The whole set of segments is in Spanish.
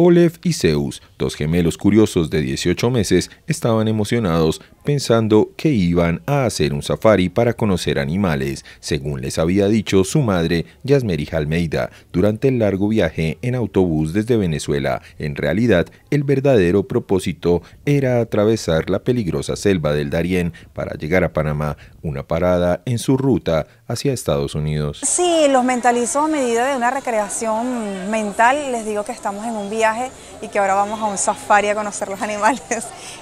Olef y Zeus, dos gemelos curiosos de 18 meses, estaban emocionados pensando que iban a hacer un safari para conocer animales, según les había dicho su madre, Yasmeri Almeida, durante el largo viaje en autobús desde Venezuela. En realidad, el verdadero propósito era atravesar la peligrosa selva del Darién para llegar a Panamá, una parada en su ruta hacia Estados Unidos. Sí, los mentalizó a medida de una recreación mental. Les digo que estamos en un viaje y que ahora vamos a un safari a conocer los animales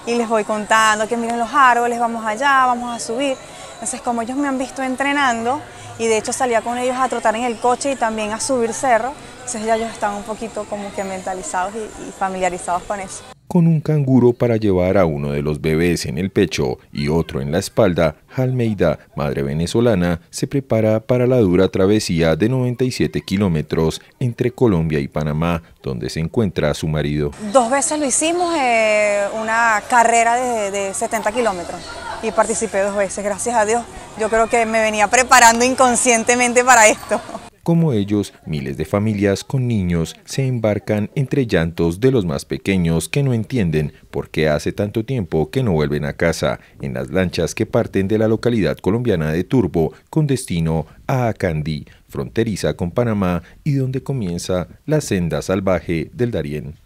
y les voy contando que miren los árboles, vamos allá, vamos a subir. Entonces, como ellos me han visto entrenando, y de hecho salía con ellos a trotar en el coche y también a subir cerro, entonces ya ellos están un poquito como que mentalizados y familiarizados con eso. Con un canguro para llevar a uno de los bebés en el pecho y otro en la espalda, Almeida, madre venezolana, se prepara para la dura travesía de 97 kilómetros entre Colombia y Panamá, donde se encuentra su marido. Dos veces lo hicimos, eh, una carrera de, de 70 kilómetros y participé dos veces, gracias a Dios. Yo creo que me venía preparando inconscientemente para esto como ellos, miles de familias con niños se embarcan entre llantos de los más pequeños que no entienden por qué hace tanto tiempo que no vuelven a casa en las lanchas que parten de la localidad colombiana de Turbo con destino a Acandí, fronteriza con Panamá y donde comienza la senda salvaje del Darién.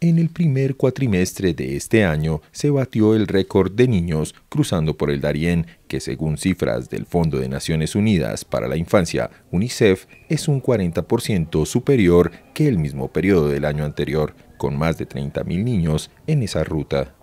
En el primer cuatrimestre de este año se batió el récord de niños cruzando por el Darién, que según cifras del Fondo de Naciones Unidas para la Infancia, UNICEF, es un 40% superior que el mismo periodo del año anterior, con más de 30.000 niños en esa ruta.